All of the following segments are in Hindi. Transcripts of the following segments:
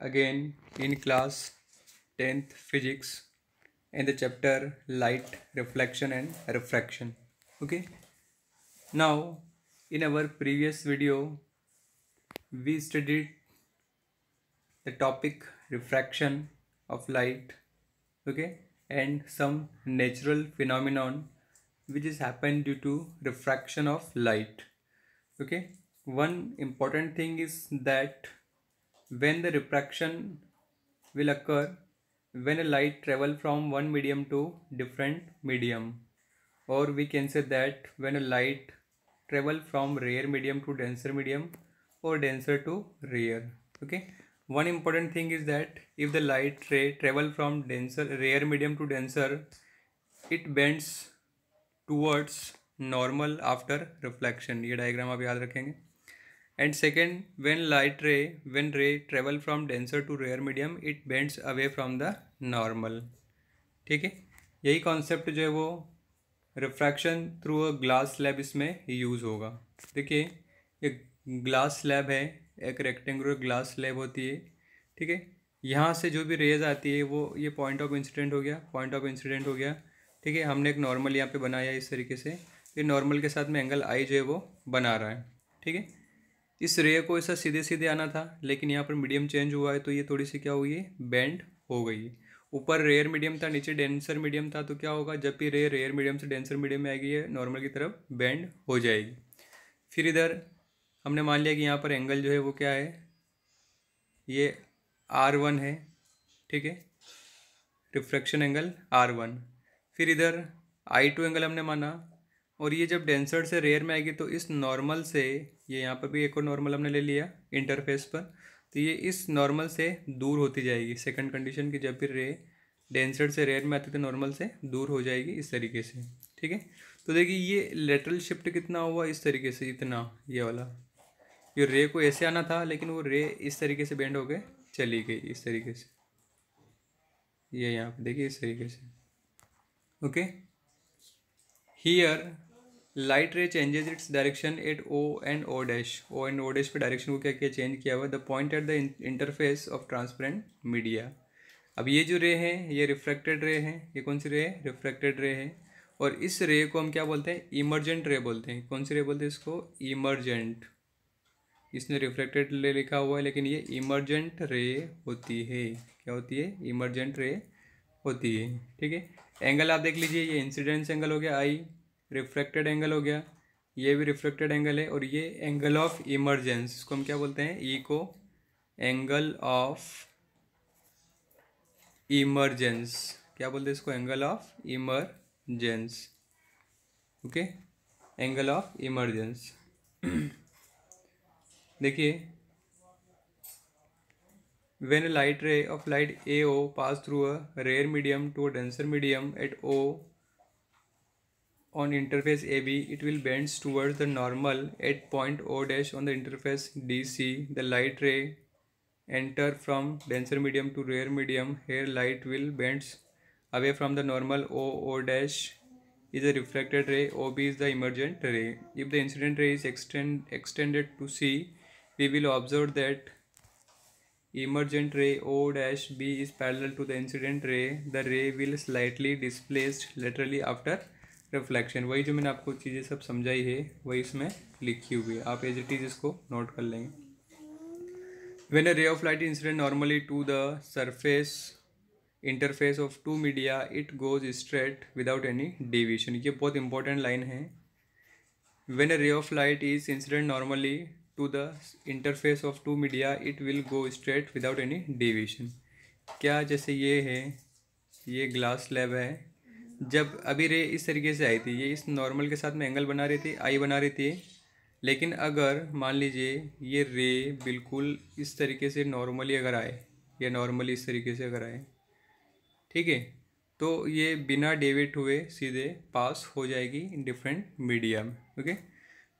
again in class 10th physics in the chapter light reflection and refraction okay now in our previous video we studied the topic refraction of light okay and some natural phenomenon which is happened due to refraction of light okay one important thing is that when the refraction will occur when a light travel from one medium to different medium or we can say that when a light travel from rare medium to denser medium or denser to rare okay one important thing is that if the light ray travel from denser rare medium to denser it bends towards normal after reflection ye diagram aap yaad rakhenge and second when light ray when ray travel from denser to rare medium it bends away from the normal ठीक है यही कॉन्सेप्ट जो है वो refraction through a glass slab इसमें यूज़ होगा देखिए एक ग्लास स्लैब है एक रेक्टेंगुलर ग्लास स्लैब होती है ठीक है यहाँ से जो भी रेज आती है वो ये पॉइंट ऑफ इंसिडेंट हो गया पॉइंट ऑफ इंसिडेंट हो गया ठीक है हमने एक नॉर्मल यहाँ पे बनाया इस तरीके से ये नॉर्मल के साथ में एंगल आई जो है वो बना रहा है ठीक है इस रे को ऐसा सीधे सीधे आना था लेकिन यहाँ पर मीडियम चेंज हुआ है तो ये थोड़ी सी क्या हुई है बैंड हो गई है ऊपर रेयर मीडियम था नीचे डेंसर मीडियम था तो क्या होगा जब भी रे रेयर मीडियम से डेंसर मीडियम में आएगी ये नॉर्मल की तरफ बैंड हो जाएगी फिर इधर हमने मान लिया कि यहाँ पर एंगल जो है वो क्या है ये आर वन है ठीक है रिफ्रैक्शन एंगल आर वन फिर इधर आई टू एंगल हमने माना और ये जब डेंसर से रेयर में आएगी तो इस नॉर्मल से ये यहाँ पर भी एक और नॉर्मल हमने ले लिया इंटरफेस पर तो ये इस नॉर्मल से दूर होती जाएगी सेकंड कंडीशन की जब भी रे डेंसर से रेयर में आती तो नॉर्मल से दूर हो जाएगी इस तरीके से ठीक है तो देखिए ये लेटरल शिफ्ट कितना हुआ इस तरीके से इतना ये वाला ये रे को ऐसे आना था लेकिन वो रे इस तरीके से बेंड हो गए चली गई इस तरीके से ये यहाँ पर देखिए इस तरीके से okay here light ray changes its direction at O and O dash O and O dash पे डायरेक्शन को क्या किया चेंज किया हुआ the point at the interface of transparent media अब ये जो रे है ये रिफ्रैक्टेड रे है ये कौन सी रे है रिफ्रैक्टेड रे है और इस रे को हम क्या बोलते हैं इमरजेंट रे बोलते हैं कौन सी रे बोलते हैं इसको इमरजेंट इसने रिफ्लेक्टेड रे लिखा हुआ है लेकिन ये इमरजेंट रे होती है क्या होती है इमरजेंट रे होती है ठीक है एंगल आप देख लीजिए ये इंसिडेंस एंगल हो गया आई रिफ्लेक्टेड एंगल हो गया ये भी रिफ्लेक्टेड एंगल है और ये एंगल ऑफ इमरजेंस इसको हम क्या बोलते हैं ई को एंगल ऑफ इमरजेंस क्या बोलते हैं इसको angle of emergence okay angle of emergence देखिए when light ray of light A O pass through a rare medium to a denser medium at O on interface AB, it will bend towards the normal at point O dash on the interface DC. The light ray enter from denser medium to rare medium. Here light will bends away from the normal O O dash is a refracted ray, OB is the emergent ray. If the incident ray is extend, extended to C, we will observe that emergent ray O dash B is parallel to the incident ray. The ray will slightly displaced laterally after reflection वही जो मैंने आपको चीज़ें सब समझाई है वही इसमें लिखी हुई है आप एज इट इज़ इसको नोट कर लेंगे when a ray of light incident normally to the surface interface of two media it goes straight without any deviation ये बहुत इंपॉर्टेंट लाइन है when a ray of light is incident normally to the interface of two media it will go straight without any deviation क्या जैसे ये है ये ग्लास स्लैब है जब अभी रे इस तरीके से आई थी ये इस नॉर्मल के साथ में एंगल बना रही थी आई बना रही थी लेकिन अगर मान लीजिए ये रे बिल्कुल इस तरीके से नॉर्मली अगर आए या नॉर्मली इस तरीके से अगर आए ठीक है तो ये बिना डेविट हुए सीधे पास हो जाएगी इन डिफरेंट मीडिया में okay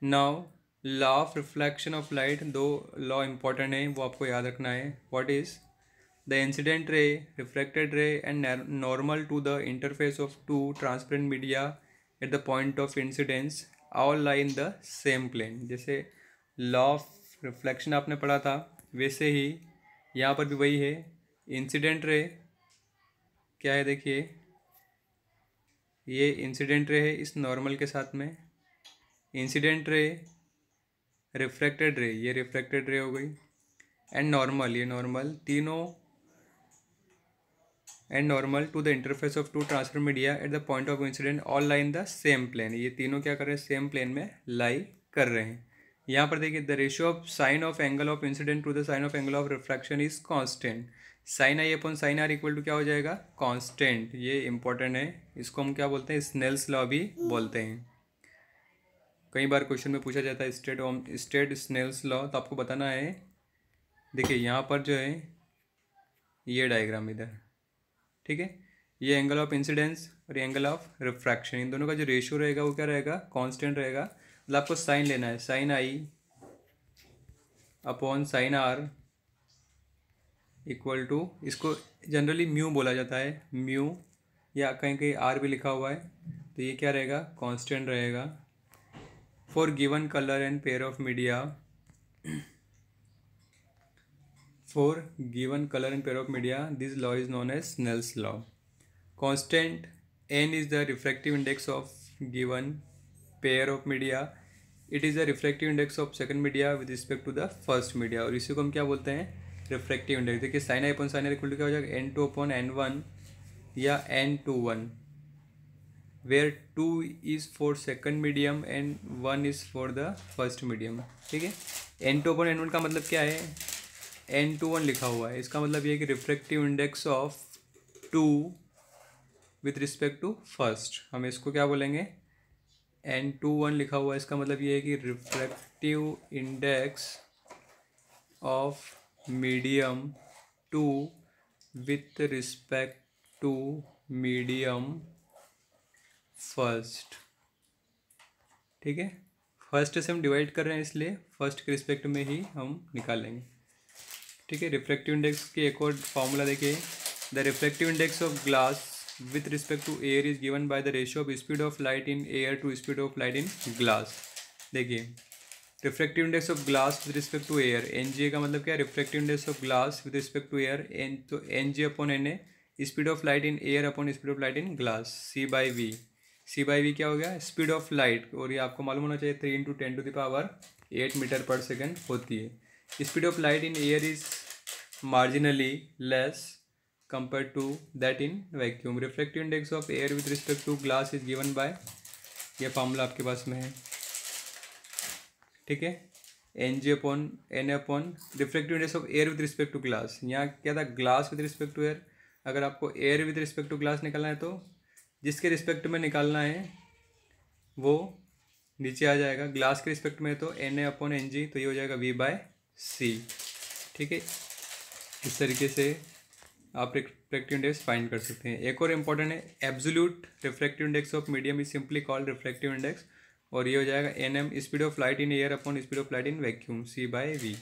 now law of reflection of light दो लॉ इम्पॉर्टेंट है वो आपको याद रखना है what is The incident ray, refracted ray and normal to the interface of two transparent media at the point of incidence all lie in the same plane. जैसे लॉ ऑफ रिफ्लेक्शन आपने पढ़ा था वैसे ही यहाँ पर भी वही है इंसिडेंट रे क्या है देखिए ये इंसिडेंट रे है इस नॉर्मल के साथ में इंसिडेंट रे रिफ्रैक्टेड रे ये रिफ्रैक्टेड रे हो गई एंड नॉर्मल ये नॉर्मल तीनों and normal to the interface of two transfer media at the point of incident all line the same plane ये तीनों क्या कर रहे हैं सेम प्लेन में लाई कर रहे हैं यहाँ पर देखिए the ratio of sine of angle of incident to the sine of angle of reflection is constant sine I upon sine R equal to क्या हो जाएगा कॉन्स्टेंट ये इंपॉर्टेंट है इसको हम क्या बोलते हैं स्नेल्स लॉ भी बोलते हैं कई बार क्वेश्चन में पूछा जाता है state ohm state Snell's law तो आपको बताना है देखिए यहाँ पर जो है ये डायग्राम इधर ठीक है ये एंगल ऑफ इंसिडेंस और एंगल ऑफ रिफ्रैक्शन इन दोनों का जो रेशियो रहेगा वो क्या रहेगा कांस्टेंट रहेगा मतलब आपको साइन लेना है sine I upon sine R equal to इसको जनरली म्यू बोला जाता है म्यू या कहीं कहीं आर भी लिखा हुआ है तो ये क्या रहेगा कॉन्स्टेंट रहेगा for given colour and pair of media for given colour and pair of media this law is known as Snell's law constant N is the reflective index of given pair of media it is the reflective index of second media with respect to the first media और इसी को हम क्या बोलते हैं रिफ्लेक्टिव इंडेक्स देखिए sine I upon sine I क्या हो जाएगा N two upon N one या N two one where two is for second medium and one is for the first medium ठीक है N two upon N one का मतलब क्या है एन टू वन लिखा हुआ है इसका मतलब ये है कि refractive index of two with respect to first हम इसको क्या बोलेंगे एन टू वन लिखा हुआ है इसका मतलब ये है कि refractive index of medium two with respect to medium first ठीक है फर्स्ट से हम डिवाइड कर रहे हैं इसलिए फर्स्ट के रिस्पेक्ट में ही हम निकालेंगे ठीक है रिफ्रैक्टिव इंडेक्स की एक और फार्मूला देखिए the refractive index of glass with respect to air is given by the ratio of speed of light in air to speed of light in glass देखिए refractive index of glass with respect to air N G A का मतलब क्या है refractive index of glass with respect to air N तो N G upon N A speed of light in air upon speed of light in glass C by V C by V क्या हो गया स्पीड ऑफ लाइट और ये आपको मालूम होना चाहिए three into ten to the power eight metre per second होती है speed of light in air is marginally less compare to that in vacuum reflective index of air with respect to glass is given by यह फार्मूला आपके पास में है ठीक है N G upon N upon reflective index of air with respect to glass यहाँ क्या था glass with respect to air अगर आपको air with respect to glass निकालना है तो जिसके रिस्पेक्ट में निकालना है वो नीचे आ जाएगा ग्लास के रिस्पेक्ट में तो N A upon N G तो ये हो जाएगा वी बाय सी ठीक है इस तरीके से आप रिफ्रैक्टिव इंडेक्स फाइंड कर सकते हैं एक और इम्पॉर्टेंट है absolute refractive index of medium is simply called refractive index और ये हो जाएगा n m speed of light in air upon speed of light in vacuum c by v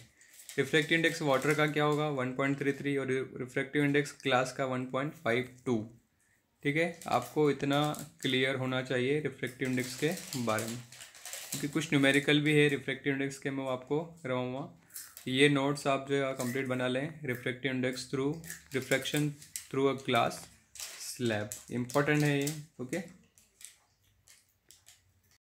refractive index water का क्या होगा वन पॉइंट थ्री थ्री और रिफ्रैक्टिव इंडेक्स ग्लास का वन पॉइंट फाइव टू ठीक है आपको इतना क्लियर होना चाहिए रिफ्रैक्टिव इंडेक्स के बारे में क्योंकि कुछ न्यूमेरिकल भी है रिफ्रैक्टिव इंडेक्स के मैं आपको रहूँगा ये नोट्स आप जो है कंप्लीट बना लें reflective index through reflection through a glass slab important है ये ओके